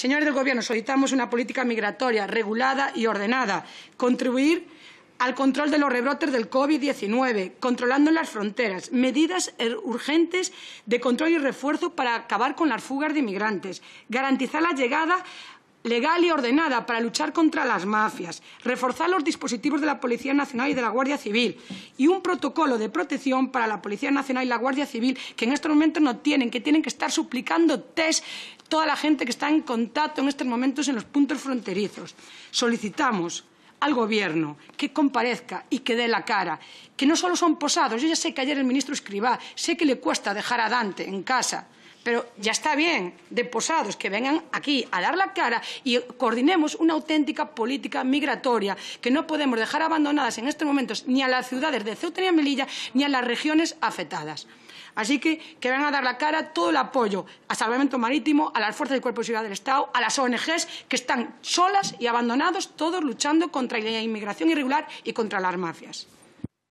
Señores del Gobierno, solicitamos una política migratoria regulada y ordenada, contribuir al control de los rebrotes del COVID-19, controlando las fronteras, medidas er-, urgentes de control y refuerzo para acabar con las fugas de inmigrantes, garantizar la llegada legal y ordenada para luchar contra las mafias, reforzar los dispositivos de la Policía Nacional y de la Guardia Civil y un protocolo de protección para la Policía Nacional y la Guardia Civil que en estos momentos no tienen, que tienen que estar suplicando test toda la gente que está en contacto en estos momentos en los puntos fronterizos. Solicitamos al Gobierno que comparezca y que dé la cara, que no solo son posados, yo ya sé que ayer el ministro Escribá, sé que le cuesta dejar a Dante en casa, pero ya está bien de posados que vengan aquí a dar la cara y coordinemos una auténtica política migratoria que no podemos dejar abandonadas en estos momentos ni a las ciudades de Ceuta y Melilla ni a las regiones afectadas. Así que que vengan a dar la cara todo el apoyo a salvamento marítimo, a las fuerzas de cuerpos de seguridad del Estado, a las ONGs que están solas y abandonados todos luchando contra la inmigración irregular y contra las mafias.